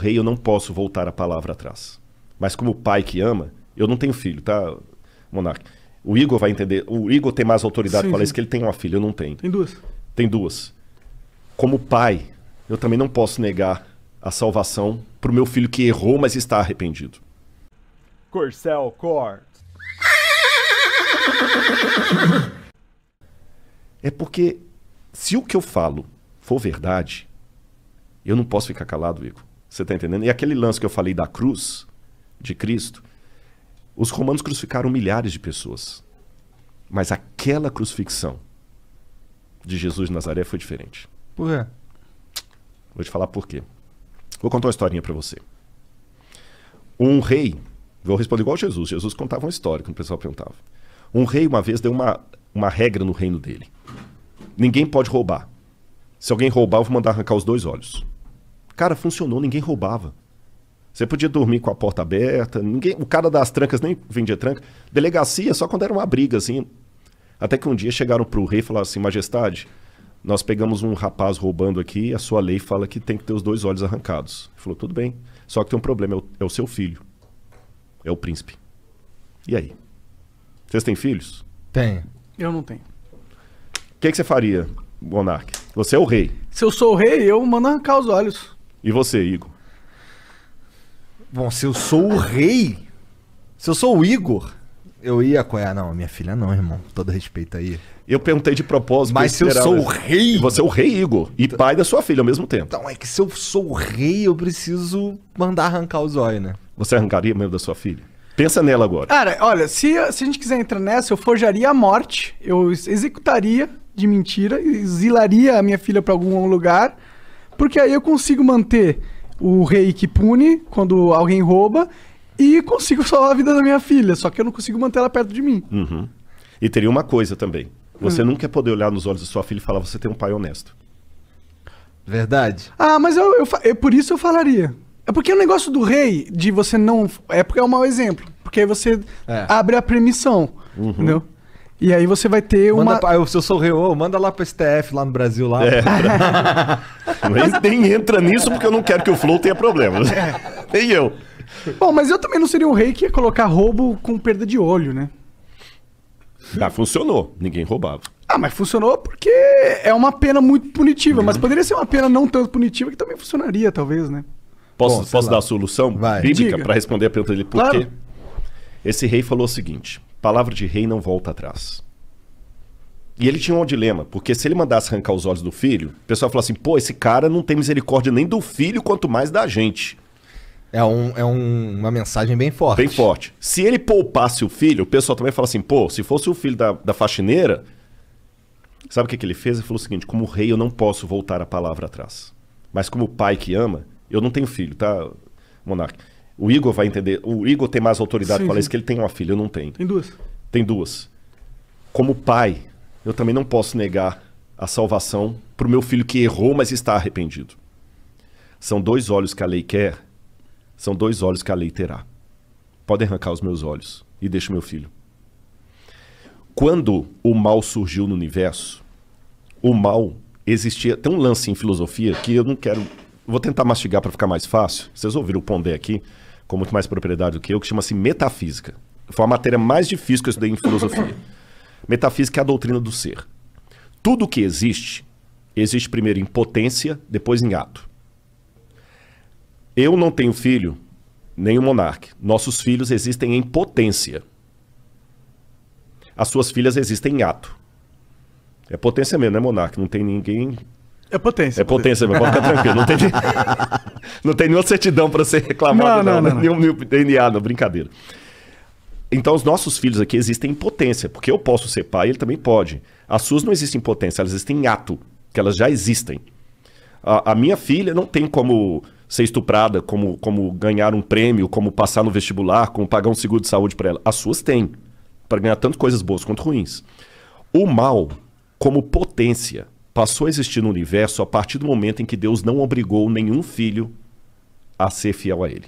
rei, eu não posso voltar a palavra atrás. Mas como pai que ama, eu não tenho filho, tá, monarca? O Igor vai entender. O Igor tem mais autoridade para falar isso, que ele tem uma filha, eu não tenho. Tem duas. Tem duas. Como pai, eu também não posso negar a salvação para o meu filho que errou, mas está arrependido. Corcel Cor. É porque se o que eu falo for verdade, eu não posso ficar calado, Igor. Você está entendendo? E aquele lance que eu falei da cruz de Cristo, os romanos crucificaram milhares de pessoas. Mas aquela crucifixão de Jesus de Nazaré foi diferente. Por quê? Vou te falar por quê. Vou contar uma historinha para você. Um rei, vou responder igual Jesus, Jesus contava uma história que o pessoal perguntava. Um rei uma vez deu uma, uma regra no reino dele. Ninguém pode roubar. Se alguém roubar, eu vou mandar arrancar os dois olhos. Cara, funcionou, ninguém roubava. Você podia dormir com a porta aberta, ninguém, o cara das trancas nem vendia tranca. Delegacia só quando era uma briga, assim. Até que um dia chegaram pro rei e falaram assim: Majestade, nós pegamos um rapaz roubando aqui, a sua lei fala que tem que ter os dois olhos arrancados. Ele falou: tudo bem, só que tem um problema, é o, é o seu filho. É o príncipe. E aí? Vocês têm filhos? Tenho. Eu não tenho. O que, que você faria, monarque? Você é o rei. Se eu sou o rei, eu mando arrancar os olhos. E você, Igor? Bom, se eu sou o rei, se eu sou o Igor, eu ia qual Não, minha filha não, irmão. Todo respeito aí. Eu perguntei de propósito. Mas se eu sou o rei. Você é o rei Igor e então- pai da sua filha ao mesmo tempo. Então é que se eu sou o rei, eu preciso mandar arrancar os olhos, né? Você arrancaria mesmo da sua filha? Pensa nela agora. Cara, olha, se, se a gente quiser entrar nessa, eu forjaria a morte, eu executaria de mentira, exilaria a minha filha para algum lugar porque aí eu consigo manter o rei que pune quando alguém rouba e consigo salvar a vida da minha filha, só que eu não consigo manter ela perto de mim. Uhum. E teria uma coisa também. Você uhum. nunca ia poder olhar nos olhos da sua filha e falar, você tem um pai honesto. Verdade. Ah, mas eu, eu, eu, por isso eu falaria. É porque o negócio do rei, de você não. É porque é um mau exemplo. Porque aí você é. abre a permissão. Uhum. Entendeu? E aí você vai ter manda uma. Pra, se eu sou reô, manda lá pro STF lá no Brasil lá. É, pra... nem, entra nisso porque eu não quero que o Flow tenha problemas. É. nem eu. Bom, mas eu também não seria um rei que ia colocar roubo com perda de olho, né? Ah, funcionou. Ninguém roubava. Ah, mas funcionou porque é uma pena muito punitiva. Uhum. Mas poderia ser uma pena não tanto punitiva que também funcionaria, talvez, né? Posso, Bom, posso dar a solução Vai. bíblica para responder a pergunta dele? Por claro. quê? Esse rei falou o seguinte: Palavra de rei não volta atrás. E ele tinha um dilema, porque se ele mandasse arrancar os olhos do filho, o pessoal falasse: assim: pô, esse cara não tem misericórdia nem do filho, quanto mais da gente. É, um, é um, uma mensagem bem forte. Bem forte. Se ele poupasse o filho, o pessoal também fala assim: pô, se fosse o filho da, da faxineira. Sabe o que, que ele fez? Ele falou o seguinte: como rei, eu não posso voltar a palavra atrás. Mas como pai que ama, eu não tenho filho, tá, monarca". O Igor vai entender. O Igor tem mais autoridade para isso que ele tem uma filha, eu não tenho. Tem duas. Tem duas. Como pai, eu também não posso negar a salvação para o meu filho que errou, mas está arrependido. São dois olhos que a lei quer, são dois olhos que a lei terá. Pode arrancar os meus olhos e deixa meu filho. Quando o mal surgiu no universo, o mal existia. Tem um lance em filosofia que eu não quero. Vou tentar mastigar para ficar mais fácil. Vocês ouviram o Pondé aqui com muito mais propriedade do que eu, que chama-se Metafísica. Foi a matéria mais difícil que eu estudei em filosofia. Metafísica é a doutrina do ser. Tudo que existe, existe primeiro em potência, depois em ato. Eu não tenho filho, nem o um monarca. Nossos filhos existem em potência. As suas filhas existem em ato. É potência mesmo, né, monarca? Não tem ninguém é potência. É potência, mas pode ficar tranquilo. Não tem, não tem nenhuma certidão para ser reclamado, não. não, né? não, não. Nenhum, nenhum DNA, não, brincadeira. Então, os nossos filhos aqui existem em potência, porque eu posso ser pai, ele também pode. As suas não existem em potência, elas existem em ato, que elas já existem. A, a, minha filha não tem como ser estuprada, como, como ganhar um prêmio, como passar no vestibular, como pagar um seguro de saúde para ela. As suas têm, para ganhar tanto coisas boas quanto ruins. O mal, como potência, passou a existir no universo a partir do momento em que Deus não obrigou nenhum filho a ser fiel a Ele.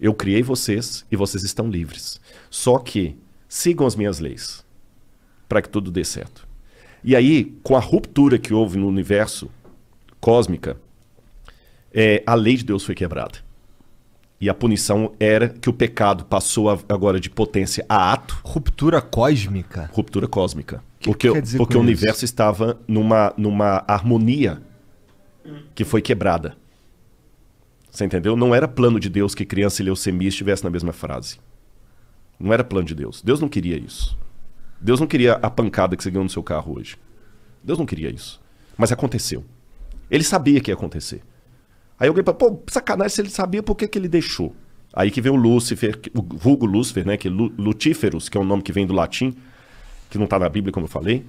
Eu criei vocês e vocês estão livres. Só que sigam as minhas leis para que tudo dê certo. E aí, com a ruptura que houve no universo cósmica, é, a lei de Deus foi quebrada. E a punição era que o pecado passou agora de potência a ato. Ruptura cósmica? Ruptura cósmica. Que porque que porque o universo estava numa, numa harmonia que foi quebrada. Você entendeu? Não era plano de Deus que criança e leucemia estivessem na mesma frase. Não era plano de Deus. Deus não queria isso. Deus não queria a pancada que você ganhou no seu carro hoje. Deus não queria isso. Mas aconteceu. Ele sabia que ia acontecer. Aí alguém fala, pô, sacanagem se ele sabia por que, que ele deixou. Aí que vem o Lúcifer, o vulgo Lúcifer, né? Que é Lutíferos, que é um nome que vem do latim, que não está na Bíblia, como eu falei.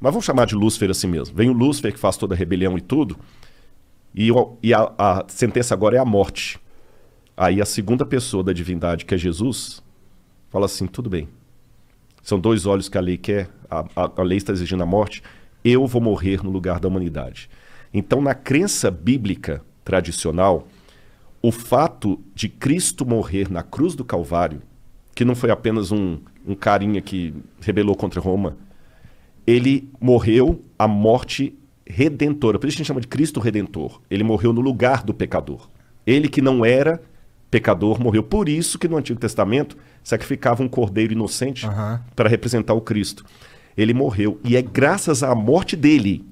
Mas vamos chamar de Lúcifer assim mesmo. Vem o Lúcifer que faz toda a rebelião e tudo. E, e a, a sentença agora é a morte. Aí a segunda pessoa da divindade, que é Jesus, fala assim: tudo bem. São dois olhos que a lei quer, a, a, a lei está exigindo a morte. Eu vou morrer no lugar da humanidade. Então, na crença bíblica, tradicional, o fato de Cristo morrer na cruz do Calvário, que não foi apenas um, um carinha que rebelou contra Roma, ele morreu a morte redentora. Por isso a gente chama de Cristo redentor. Ele morreu no lugar do pecador. Ele que não era pecador morreu. Por isso que no Antigo Testamento sacrificava um cordeiro inocente uhum. para representar o Cristo. Ele morreu. E é graças à morte dele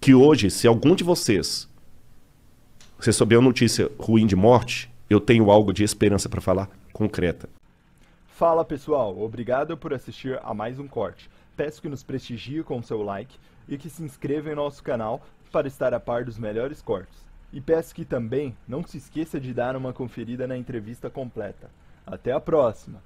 que hoje, se algum de vocês você soube uma notícia ruim de morte? Eu tenho algo de esperança para falar, concreta. Fala pessoal, obrigado por assistir a mais um corte. Peço que nos prestigie com seu like e que se inscreva em nosso canal para estar a par dos melhores cortes. E peço que também não se esqueça de dar uma conferida na entrevista completa. Até a próxima!